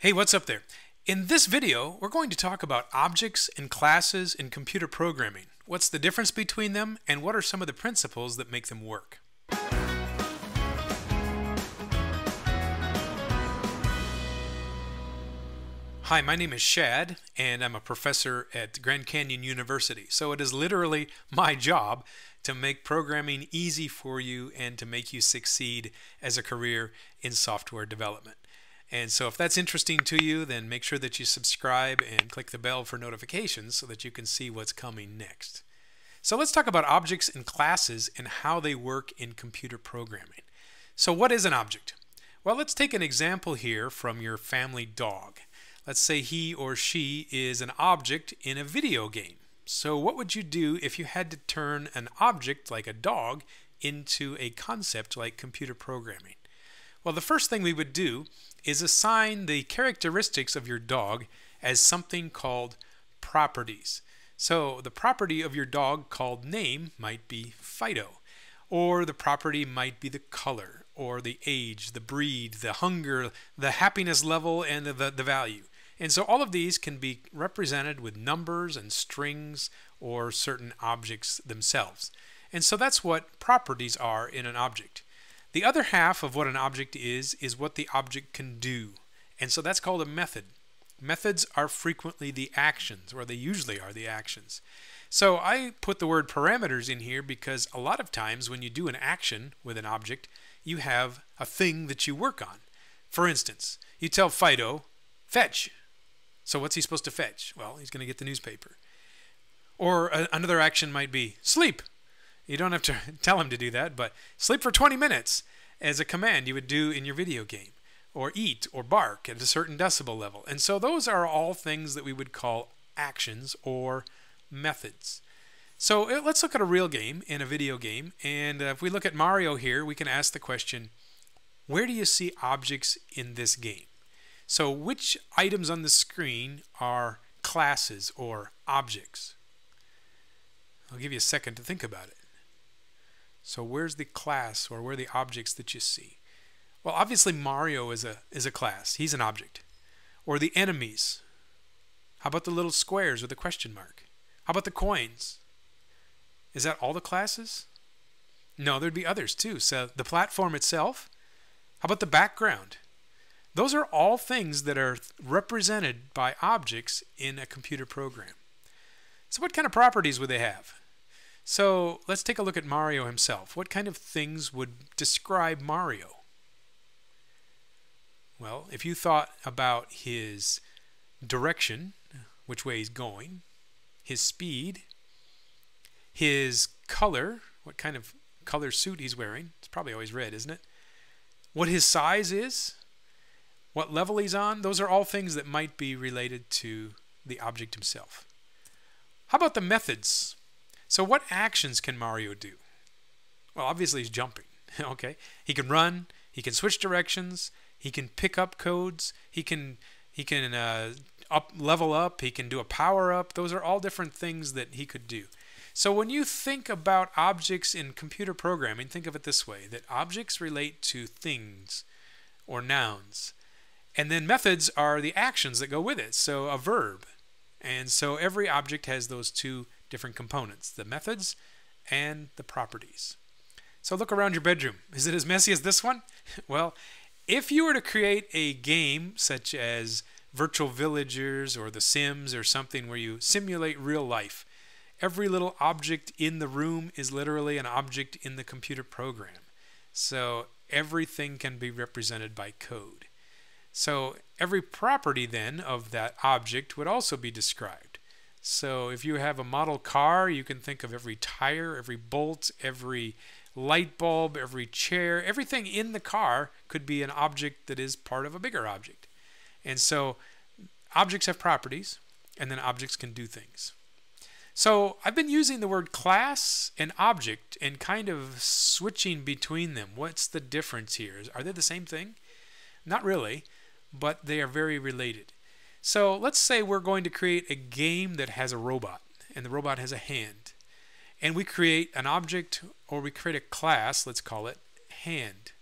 Hey, what's up there? In this video, we're going to talk about objects and classes in computer programming. What's the difference between them, and what are some of the principles that make them work? Hi, my name is Shad, and I'm a professor at Grand Canyon University. So it is literally my job to make programming easy for you and to make you succeed as a career in software development. And so if that's interesting to you, then make sure that you subscribe and click the bell for notifications so that you can see what's coming next. So let's talk about objects and classes and how they work in computer programming. So what is an object? Well, let's take an example here from your family dog. Let's say he or she is an object in a video game. So what would you do if you had to turn an object like a dog into a concept like computer programming? Well, the first thing we would do is assign the characteristics of your dog as something called properties. So the property of your dog called name might be Fido, or the property might be the color, or the age, the breed, the hunger, the happiness level, and the, the value. And so all of these can be represented with numbers and strings or certain objects themselves. And so that's what properties are in an object. The other half of what an object is, is what the object can do. And so that's called a method. Methods are frequently the actions, or they usually are the actions. So I put the word parameters in here because a lot of times when you do an action with an object, you have a thing that you work on. For instance, you tell Fido, fetch. So what's he supposed to fetch? Well, he's going to get the newspaper. Or a, another action might be sleep. You don't have to tell him to do that, but sleep for 20 minutes as a command you would do in your video game, or eat or bark at a certain decibel level. And so those are all things that we would call actions or methods. So uh, let's look at a real game in a video game. And uh, if we look at Mario here, we can ask the question, where do you see objects in this game? So which items on the screen are classes or objects? I'll give you a second to think about it. So where's the class or where are the objects that you see? Well, obviously Mario is a, is a class. He's an object. Or the enemies. How about the little squares with a question mark? How about the coins? Is that all the classes? No, there'd be others too. So the platform itself. How about the background? Those are all things that are represented by objects in a computer program. So what kind of properties would they have? So let's take a look at Mario himself. What kind of things would describe Mario? Well, if you thought about his direction, which way he's going, his speed, his color, what kind of color suit he's wearing, it's probably always red, isn't it? What his size is, what level he's on, those are all things that might be related to the object himself. How about the methods? So what actions can Mario do? Well, obviously he's jumping, okay? He can run, he can switch directions, he can pick up codes, he can he can uh, up level up, he can do a power up. Those are all different things that he could do. So when you think about objects in computer programming, think of it this way that objects relate to things or nouns. And then methods are the actions that go with it, so a verb. And so every object has those two different components, the methods and the properties. So look around your bedroom. Is it as messy as this one? well, if you were to create a game such as Virtual Villagers or The Sims or something where you simulate real life, every little object in the room is literally an object in the computer program. So everything can be represented by code. So every property then of that object would also be described. So if you have a model car, you can think of every tire, every bolt, every light bulb, every chair, everything in the car could be an object that is part of a bigger object. And so objects have properties, and then objects can do things. So I've been using the word class and object and kind of switching between them. What's the difference here? Are they the same thing? Not really, but they are very related. So let's say we're going to create a game that has a robot, and the robot has a hand. And we create an object, or we create a class, let's call it hand.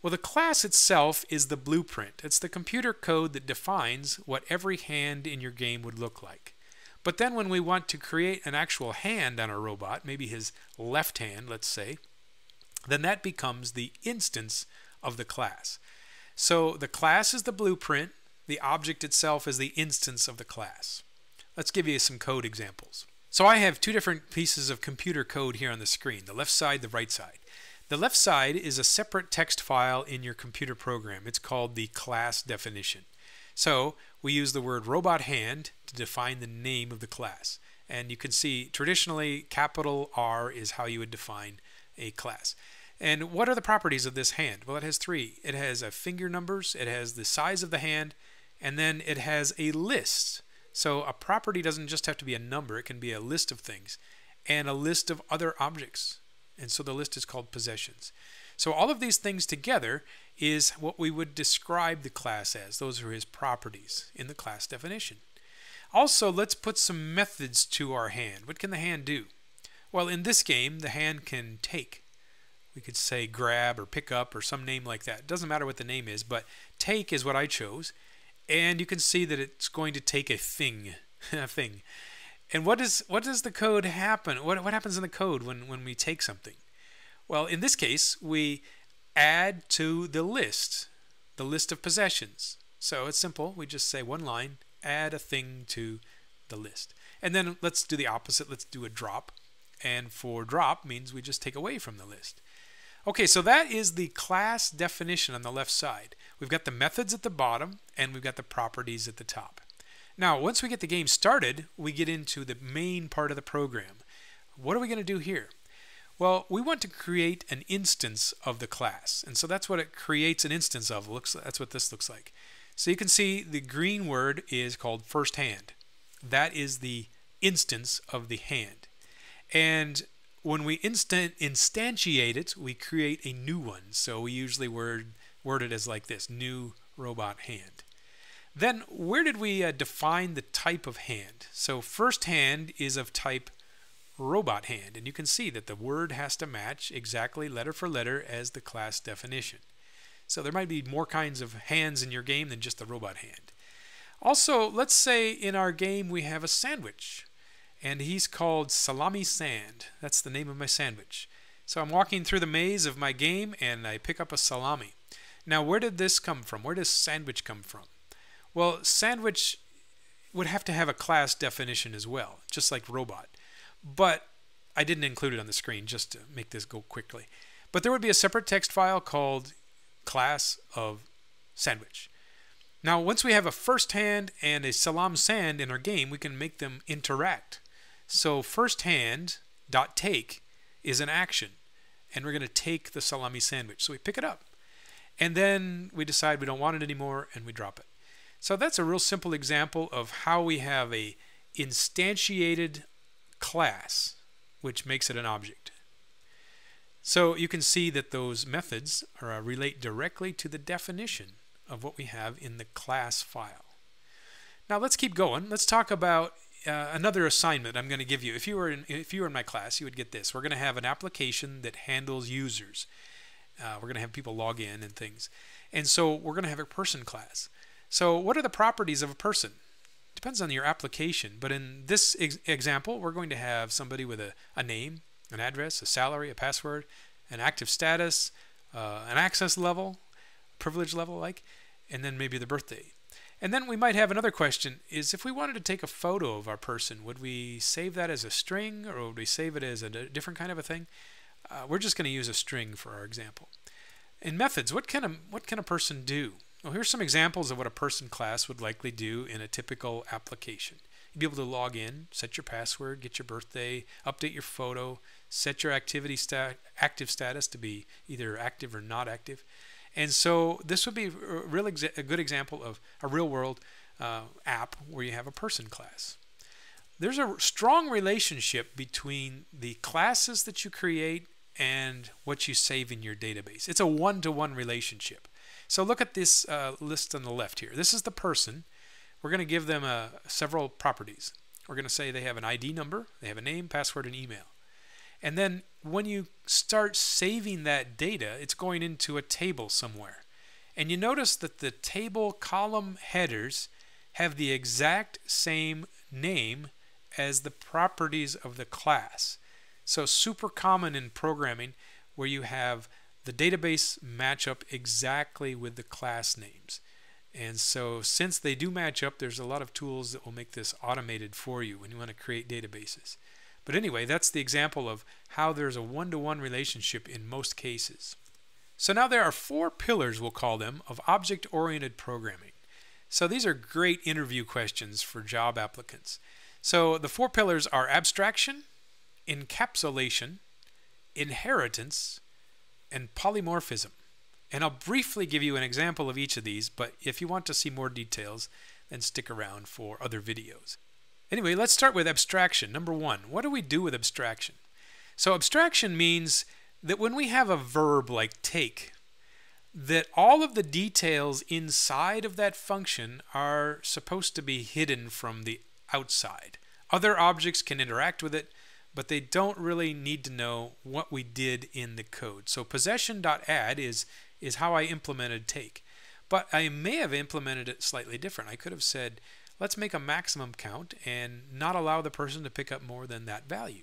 Well, the class itself is the blueprint. It's the computer code that defines what every hand in your game would look like. But then when we want to create an actual hand on a robot, maybe his left hand, let's say, then that becomes the instance of the class. So the class is the blueprint, the object itself is the instance of the class. Let's give you some code examples. So I have two different pieces of computer code here on the screen, the left side, the right side. The left side is a separate text file in your computer program. It's called the class definition. So we use the word robot hand to define the name of the class. And you can see traditionally capital R is how you would define a class. And what are the properties of this hand? Well, it has three. It has a finger numbers, it has the size of the hand, and then it has a list. So a property doesn't just have to be a number, it can be a list of things and a list of other objects. And so the list is called possessions. So all of these things together is what we would describe the class as. Those are his properties in the class definition. Also, let's put some methods to our hand. What can the hand do? Well, in this game, the hand can take. We could say grab or pick up or some name like that. It doesn't matter what the name is, but take is what I chose and you can see that it's going to take a thing, a thing. And what does what does the code happen? What what happens in the code when when we take something? Well, in this case, we add to the list, the list of possessions. So it's simple. We just say one line, add a thing to the list. And then let's do the opposite. Let's do a drop. And for drop means we just take away from the list. Okay, so that is the class definition on the left side. We've got the methods at the bottom, and we've got the properties at the top. Now, once we get the game started, we get into the main part of the program. What are we going to do here? Well, we want to create an instance of the class, and so that's what it creates an instance of. Looks That's what this looks like. So you can see the green word is called first hand. That is the instance of the hand. And when we instant instantiate it, we create a new one. So we usually word, word it as like this, new robot hand. Then where did we uh, define the type of hand? So first hand is of type robot hand. And you can see that the word has to match exactly letter for letter as the class definition. So there might be more kinds of hands in your game than just the robot hand. Also, let's say in our game we have a sandwich and he's called Salami Sand. That's the name of my sandwich. So I'm walking through the maze of my game and I pick up a salami. Now, where did this come from? Where does sandwich come from? Well, sandwich would have to have a class definition as well, just like robot. But I didn't include it on the screen just to make this go quickly. But there would be a separate text file called class of sandwich. Now, once we have a first hand and a salam sand in our game, we can make them interact. So hand dot take is an action, and we're going to take the salami sandwich. So we pick it up, and then we decide we don't want it anymore, and we drop it. So that's a real simple example of how we have a instantiated class, which makes it an object. So you can see that those methods are, uh, relate directly to the definition of what we have in the class file. Now let's keep going. Let's talk about uh, another assignment I'm going to give you. If you were in, if you were in my class, you would get this. We're going to have an application that handles users. Uh, we're going to have people log in and things, and so we're going to have a person class. So what are the properties of a person? Depends on your application, but in this ex example, we're going to have somebody with a, a name, an address, a salary, a password, an active status, uh, an access level, privilege level, like, and then maybe the birthday. And then we might have another question is if we wanted to take a photo of our person, would we save that as a string or would we save it as a different kind of a thing? Uh, we're just going to use a string for our example. In methods, what can a, what can a person do? Well, here's some examples of what a person class would likely do in a typical application. You'd be able to log in, set your password, get your birthday, update your photo, set your activity stat active status to be either active or not active. And so this would be a, real a good example of a real world uh, app where you have a person class. There's a strong relationship between the classes that you create and what you save in your database. It's a one-to-one -one relationship. So look at this uh, list on the left here. This is the person. We're going to give them uh, several properties. We're going to say they have an ID number, they have a name, password, and email. And then when you start saving that data, it's going into a table somewhere. And you notice that the table column headers have the exact same name as the properties of the class. So super common in programming where you have the database match up exactly with the class names. And so since they do match up, there's a lot of tools that will make this automated for you when you want to create databases. But anyway, that's the example of how there's a one-to-one relationship in most cases. So now there are four pillars, we'll call them, of object-oriented programming. So these are great interview questions for job applicants. So the four pillars are abstraction, encapsulation, inheritance, and polymorphism. And I'll briefly give you an example of each of these, but if you want to see more details, then stick around for other videos. Anyway, let's start with abstraction. Number one, what do we do with abstraction? So abstraction means that when we have a verb like take, that all of the details inside of that function are supposed to be hidden from the outside. Other objects can interact with it, but they don't really need to know what we did in the code. So possession.add is, is how I implemented take. But I may have implemented it slightly different. I could have said let's make a maximum count and not allow the person to pick up more than that value.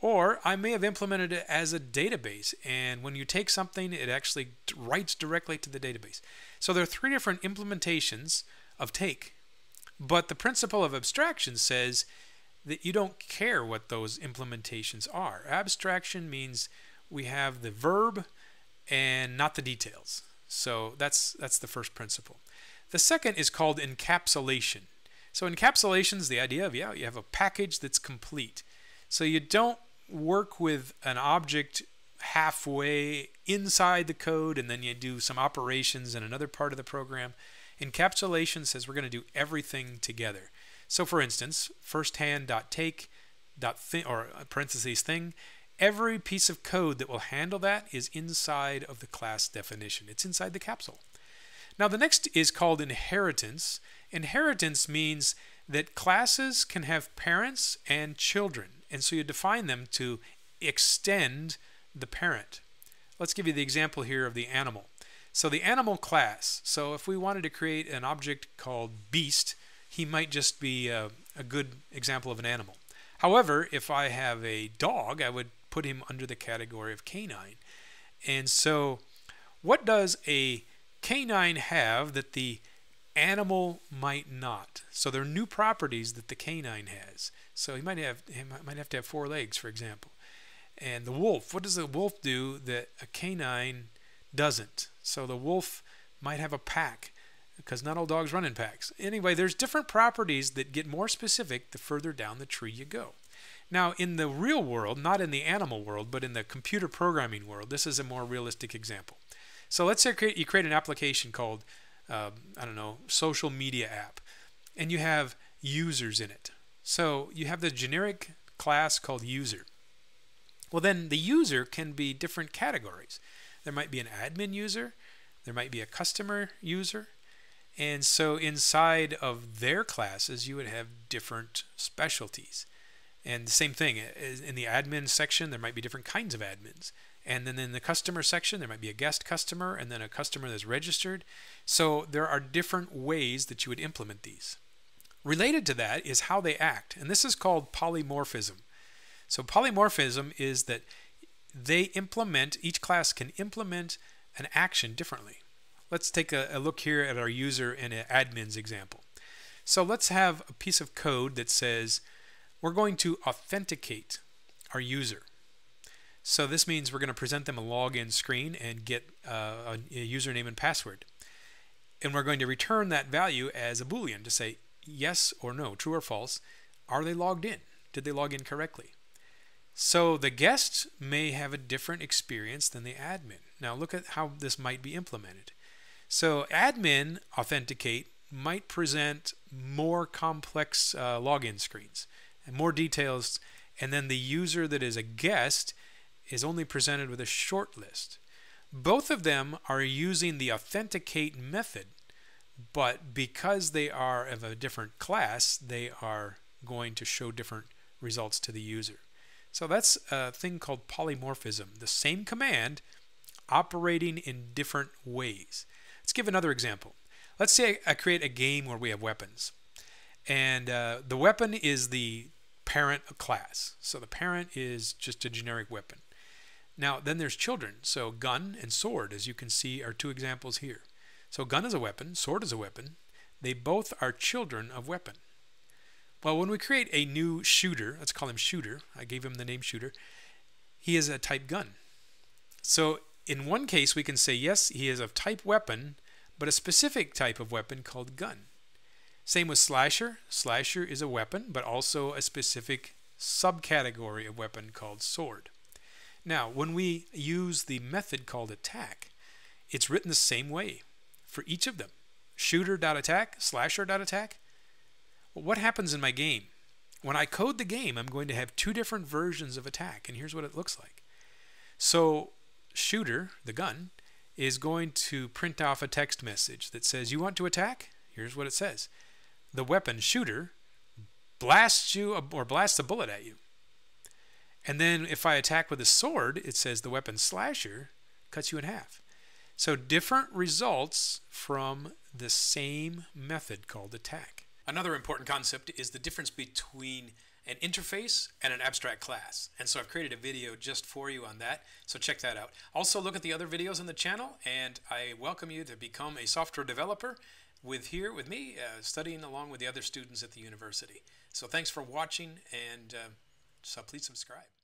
Or I may have implemented it as a database, and when you take something, it actually writes directly to the database. So there are three different implementations of take, but the principle of abstraction says that you don't care what those implementations are. Abstraction means we have the verb and not the details. So that's that's the first principle. The second is called encapsulation. So encapsulation is the idea of, yeah, you have a package that's complete. So you don't work with an object halfway inside the code and then you do some operations in another part of the program. Encapsulation says we're going to do everything together. So for instance, firsthand.take or uh, parentheses thing, every piece of code that will handle that is inside of the class definition. It's inside the capsule. Now the next is called inheritance Inheritance means that classes can have parents and children, and so you define them to extend the parent. Let's give you the example here of the animal. So the animal class, so if we wanted to create an object called beast, he might just be a, a good example of an animal. However, if I have a dog, I would put him under the category of canine. And so what does a canine have that the animal might not. So there are new properties that the canine has. So he might have he might have to have four legs, for example. And the wolf, what does the wolf do that a canine doesn't? So the wolf might have a pack because not all dogs run in packs. Anyway, there's different properties that get more specific the further down the tree you go. Now, in the real world, not in the animal world, but in the computer programming world, this is a more realistic example. So let's say you create an application called uh, I don't know, social media app, and you have users in it. So you have the generic class called user. Well, then the user can be different categories. There might be an admin user, there might be a customer user, and so inside of their classes, you would have different specialties. And the same thing in the admin section, there might be different kinds of admins. And then in the customer section, there might be a guest customer and then a customer that's registered. So there are different ways that you would implement these. Related to that is how they act. And this is called polymorphism. So polymorphism is that they implement, each class can implement an action differently. Let's take a, a look here at our user and admin's example. So let's have a piece of code that says we're going to authenticate our user. So this means we're going to present them a login screen and get uh, a username and password. And we're going to return that value as a boolean to say yes or no, true or false, are they logged in? Did they log in correctly? So the guest may have a different experience than the admin. Now look at how this might be implemented. So admin authenticate might present more complex uh, login screens and more details, and then the user that is a guest is only presented with a short list. Both of them are using the authenticate method, but because they are of a different class, they are going to show different results to the user. So that's a thing called polymorphism, the same command operating in different ways. Let's give another example. Let's say I create a game where we have weapons. And uh, the weapon is the parent class. So the parent is just a generic weapon. Now, then there's children. So gun and sword, as you can see, are two examples here. So gun is a weapon, sword is a weapon. They both are children of weapon. Well, when we create a new shooter, let's call him shooter. I gave him the name shooter. He is a type gun. So in one case, we can say, yes, he is of type weapon, but a specific type of weapon called gun. Same with slasher. Slasher is a weapon, but also a specific subcategory of weapon called sword. Now, when we use the method called attack, it's written the same way for each of them. Shooter.attack, slasher.attack. Well, what happens in my game? When I code the game, I'm going to have two different versions of attack, and here's what it looks like. So shooter, the gun, is going to print off a text message that says, you want to attack? Here's what it says. The weapon, shooter, blasts you or blasts a bullet at you. And then if I attack with a sword, it says the weapon slasher cuts you in half. So different results from the same method called attack. Another important concept is the difference between an interface and an abstract class. And so I've created a video just for you on that. So check that out. Also look at the other videos on the channel and I welcome you to become a software developer with here with me uh, studying along with the other students at the university. So thanks for watching and uh, so please subscribe.